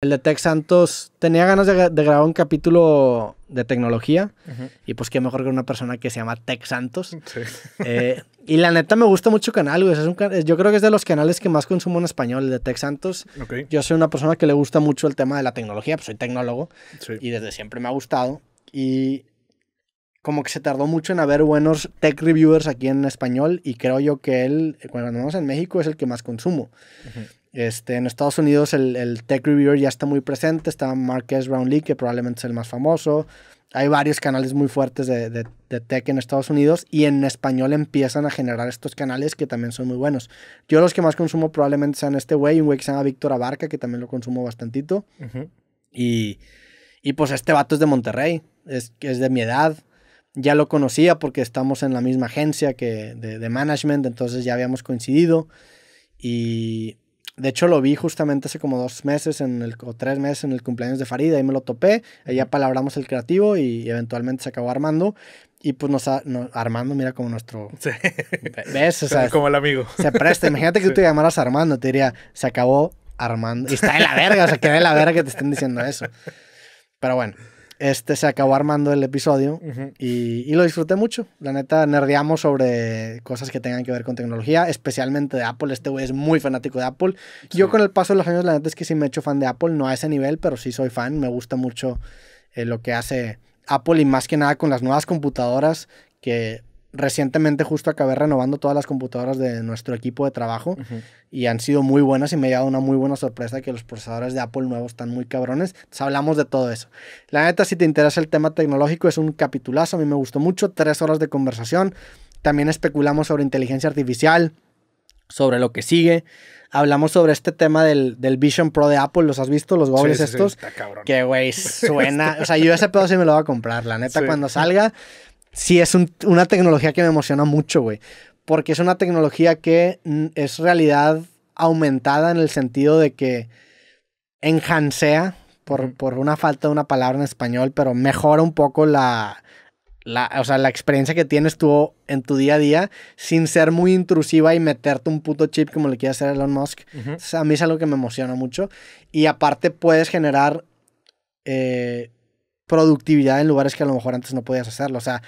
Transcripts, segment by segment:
El de Tech Santos tenía ganas de, grabar un capítulo de tecnología. Y pues qué mejor que una persona que se llama Tech Santos. Eh, y la neta me gusta mucho canal, güey. Es yo creo que es de los canales que más consumo en español, el de Tech Santos. Yo soy una persona que le gusta mucho el tema de la tecnología, pues soy tecnólogo. Y desde siempre me ha gustado. Y como que se tardó mucho en haber buenos tech reviewers aquí en español. Y creo yo que él, cuando andamos en México, es el que más consumo. Este, en Estados Unidos el, el, Tech Reviewer ya está muy presente, está Marques Brownlee que probablemente es el más famoso. Hay varios canales muy fuertes de, de, tech en Estados Unidos y en español empiezan a generar estos canales que también son muy buenos. Yo los que más consumo probablemente sean este güey, un güey que se llama Víctor Abarca, que también lo consumo bastantito. y, y, pues este vato es de Monterrey, es, es de mi edad, ya lo conocía porque estamos en la misma agencia que de, de, management, entonces ya habíamos coincidido. Y de hecho, lo vi justamente hace como dos meses en el, o tres meses en el cumpleaños de Farida, ahí me lo topé, ahí ya palabramos el creativo y eventualmente se acabó armando. Y pues nos, Armando, mira como nuestro... Sí. ¿Ves? O como el amigo. Se presta. Imagínate que tú te llamaras Armando, te diría, se acabó Armando. Y está en la verga, o sea, que de la verga que te estén diciendo eso. Pero bueno, este se acabó armando el episodio y, lo disfruté mucho. La neta, nerdeamos sobre cosas que tengan que ver con tecnología, especialmente de Apple. Este güey es muy fanático de Apple. Yo con el paso de los años, la neta es que sí me he hecho fan de Apple, no a ese nivel, pero sí soy fan. Me gusta mucho eh, lo que hace Apple y más que nada con las nuevas computadoras que recientemente justo acabé renovando todas las computadoras de nuestro equipo de trabajo y han sido muy buenas y me ha dado una muy buena sorpresa que los procesadores de Apple nuevos están muy cabrones. Entonces hablamos de todo eso. La neta, si te interesa el tema tecnológico, es un capitulazo. A mí me gustó mucho, tres horas de conversación. También especulamos sobre inteligencia artificial, sobre lo que sigue. Hablamos sobre este tema del, Vision Pro de Apple, ¿los has visto? Los gobles estos. que, güey, suena. o sea, yo ese pedo sí me lo voy a comprar, la neta, cuando salga sí es una tecnología que me emociona mucho, güey. Porque es una tecnología que mm, es realidad aumentada en el sentido de que enhancea, por, por, una falta de una palabra en español, pero mejora un poco la, la, experiencia que tienes tú en tu día a día sin ser muy intrusiva y meterte un puto chip como le quiere hacer Elon Musk. a mí es algo que me emociona mucho. Y aparte puedes generar... Eh, productividad en lugares que a lo mejor antes no podías hacerlo. O sea,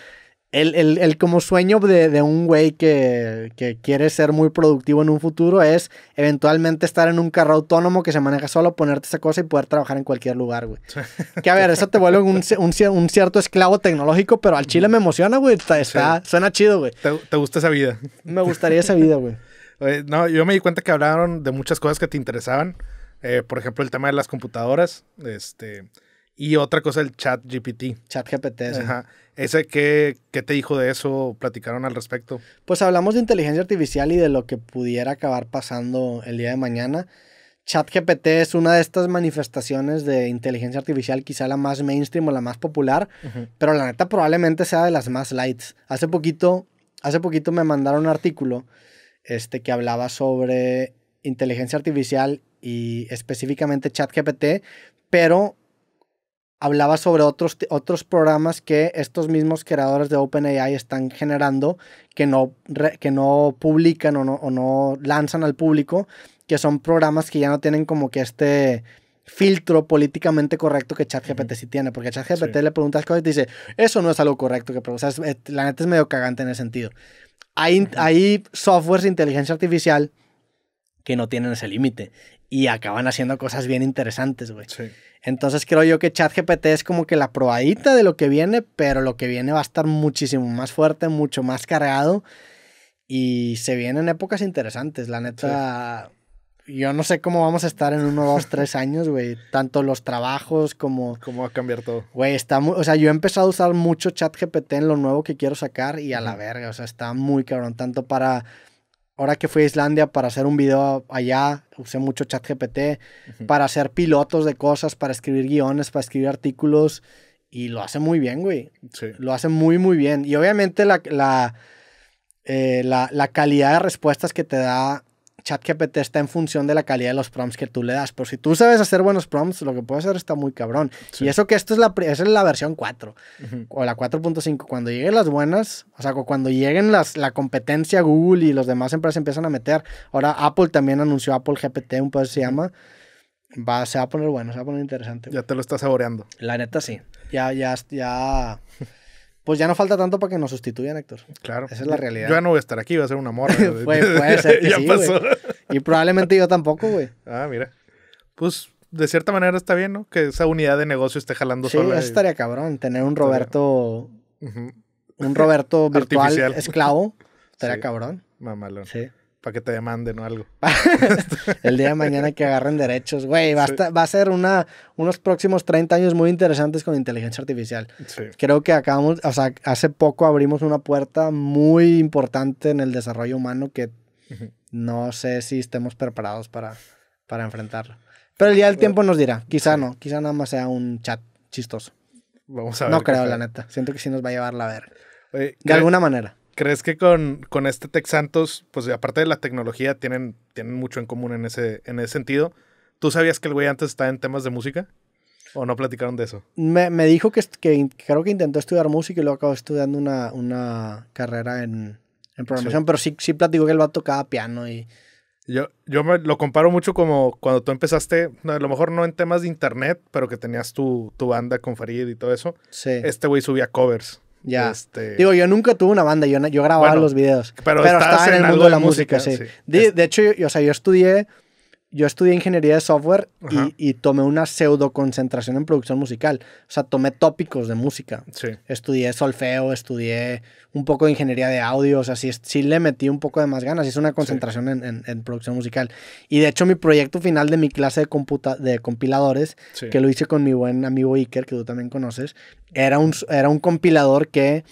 el, el, el como sueño de, de un güey que, que, quiere ser muy productivo en un futuro es eventualmente estar en un carro autónomo que se maneja solo, ponerte esa cosa y poder trabajar en cualquier lugar, güey. que a ver, eso te vuelve un, un, cierto esclavo tecnológico, pero al chile me emociona, güey. Está, Suena chido, güey. ¿Te, gusta esa vida? Me gustaría esa vida, güey. No, yo me di cuenta que hablaron de muchas cosas que te interesaban. Eh, por ejemplo, el tema de las computadoras. Este, y otra cosa, el chat GPT. Chat GPT, ¿Ese qué, qué te dijo de eso? ¿Platicaron al respecto? Pues hablamos de inteligencia artificial y de lo que pudiera acabar pasando el día de mañana. Chat GPT es una de estas manifestaciones de inteligencia artificial, quizá la más mainstream o la más popular, pero la neta probablemente sea de las más lights. Hace poquito, hace poquito me mandaron un artículo este, que hablaba sobre inteligencia artificial y específicamente chat GPT, pero hablaba sobre otros, otros programas que estos mismos creadores de OpenAI están generando que no, que no publican o no, o no lanzan al público, que son programas que ya no tienen como que este filtro políticamente correcto que ChatGPT sí tiene, porque ChatGPT le preguntas cosas y dice, eso no es algo correcto que la neta es medio cagante en ese sentido. Hay, hay softwares de inteligencia artificial que no tienen ese límite y acaban haciendo cosas bien interesantes, güey. Sí. Entonces creo yo que ChatGPT es como que la probadita de lo que viene, pero lo que viene va a estar muchísimo más fuerte, mucho más cargado y se vienen épocas interesantes, la neta. Yo no sé cómo vamos a estar en uno, dos, tres años, güey. Tanto los trabajos como... ¿Cómo va a cambiar todo? Güey, está muy... O sea, yo he empezado a usar mucho ChatGPT en lo nuevo que quiero sacar y a la verga. O sea, está muy cabrón. Tanto para ahora que fui a Islandia para hacer un video allá, usé mucho ChatGPT para hacer pilotos de cosas, para escribir guiones, para escribir artículos. Y lo hace muy bien, güey. Sí. Lo hace muy, muy bien. Y obviamente la, la, eh, la, la calidad de respuestas que te da GPT está en función de la calidad de los prompts que tú le das. Pero si tú sabes hacer buenos prompts, lo que puedes hacer está muy cabrón. Y eso que esto es la, es la versión 4 o la 4.5. Cuando lleguen las buenas, o sea, cuando lleguen las, la competencia Google y los demás empresas empiezan a meter. Ahora Apple también anunció Apple GPT, un poco se llama. Va, se va a poner bueno, se va a poner interesante. Ya te lo estás saboreando. La neta sí. Ya, ya, ya. pues ya no falta tanto para que nos sustituyan, Héctor. Claro. Esa es la realidad. Yo ya no voy a estar aquí, voy a ser una morra. Pues, puede ser ya pasó. Y probablemente yo tampoco, güey. Ah, mira. Pues de cierta manera está bien, ¿no? Que esa unidad de negocio esté jalando solo. Sí, eso estaría cabrón. Tener un Roberto. Un Roberto virtual esclavo. Estaría cabrón. Mamalón. Sí para que te demanden o algo. el día de mañana que agarren derechos, güey, va, va, a ser una, unos próximos 30 años muy interesantes con inteligencia artificial. Creo que acabamos, o sea, hace poco abrimos una puerta muy importante en el desarrollo humano que no sé si estemos preparados para, para enfrentarlo. Pero el día del tiempo nos dirá, quizá no, quizá nada más sea un chat chistoso. Vamos a ver. No creo, la neta. Siento que sí nos va a llevarla a ver. de alguna manera. ¿Crees que con, con este Tex Santos, pues aparte de la tecnología, tienen, tienen mucho en común en ese, en ese sentido? ¿Tú sabías que el güey antes estaba en temas de música? ¿O no platicaron de eso? Me, dijo que, que, creo que intentó estudiar música y luego acabó estudiando una, una carrera en, programación, pero sí, sí platicó que el vato tocaba piano y... Yo, yo lo comparo mucho como cuando tú empezaste, a lo mejor no en temas de internet, pero que tenías tu, banda con Farid y todo eso. Este güey subía covers. Ya. Este... Digo, yo nunca tuve una banda, yo, grababa los videos. Pero, estaba en, el mundo de la música, sí. De, hecho, o sea, yo estudié yo estudié ingeniería de software y, tomé una pseudo concentración en producción musical. O sea, tomé tópicos de música. Estudié solfeo, estudié un poco de ingeniería de audio. O sea, sí, le metí un poco de más ganas. Hice una concentración en, en, en, producción musical. Y de hecho, mi proyecto final de mi clase de, de compiladores, que lo hice con mi buen amigo Iker, que tú también conoces, era un, era un compilador que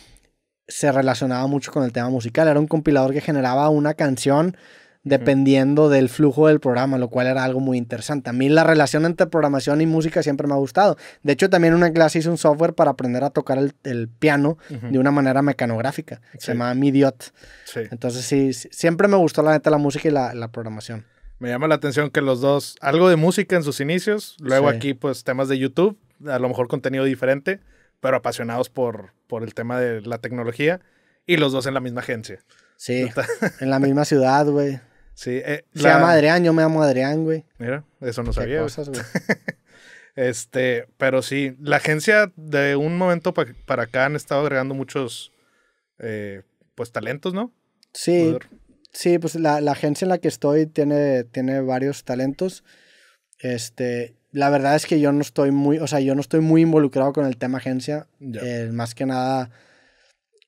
se relacionaba mucho con el tema musical. Era un compilador que generaba una canción dependiendo del flujo del programa, lo cual era algo muy interesante. A mí la relación entre programación y música siempre me ha gustado. De hecho, también una clase hice un software para aprender a tocar el, piano de una manera mecanográfica. Se llama Midiot. Sí. Entonces, sí, siempre me gustó la neta la música y la, programación. Me llama la atención que los dos, algo de música en sus inicios, luego aquí pues temas de YouTube, a lo mejor contenido diferente, pero apasionados por, por el tema de la tecnología y los dos en la misma agencia. Sí, en la misma ciudad, güey. Sí, eh, Se llama Adrián, yo me llamo Adrián, güey. Mira, eso no sabía. este, pero sí, la agencia de un momento para acá han estado agregando muchos, eh, pues, talentos, ¿no? Sí, sí, pues la, agencia en la que estoy tiene, tiene varios talentos. Este, la verdad es que yo no estoy muy, o sea, yo no estoy muy involucrado con el tema agencia. Eh, más que nada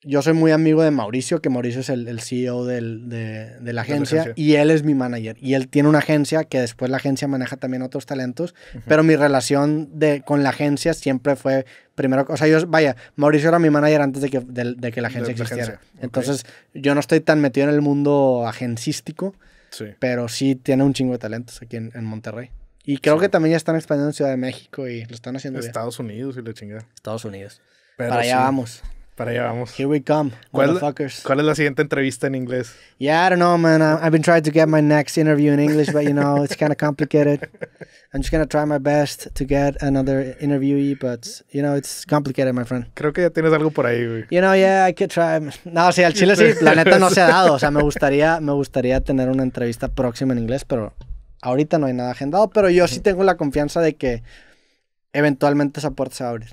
yo soy muy amigo de Mauricio, que Mauricio es el, CEO de, la agencia, y él es mi manager. Y él tiene una agencia que después la agencia maneja también otros talentos, pero mi relación de, con la agencia siempre fue primero, o sea, yo, vaya, Mauricio era mi manager antes de que, de, que la agencia existiera. Entonces, yo no estoy tan metido en el mundo agencístico, pero sí tiene un chingo de talentos aquí en, Monterrey. Y creo que también ya están expandiendo en Ciudad de México y lo están haciendo Estados Unidos y la chingada. Estados Unidos. Para allá vamos. Para allá vamos. Here we come, motherfuckers. ¿Cuál es la siguiente entrevista en inglés? Yeah, I don't know, man. I've been trying to get my next interview in English, but you know, it's kind of complicated. I'm just gonna try my best to get another interviewee, but you know, it's complicated, my friend. Creo que ya tienes algo por ahí, güey. You know, yeah, I could try. No, sí, al chile sí, la neta no se ha dado. O sea, me gustaría, me gustaría tener una entrevista próxima en inglés, pero ahorita no hay nada agendado. Pero yo sí tengo la confianza de que eventualmente esa puerta se va a abrir.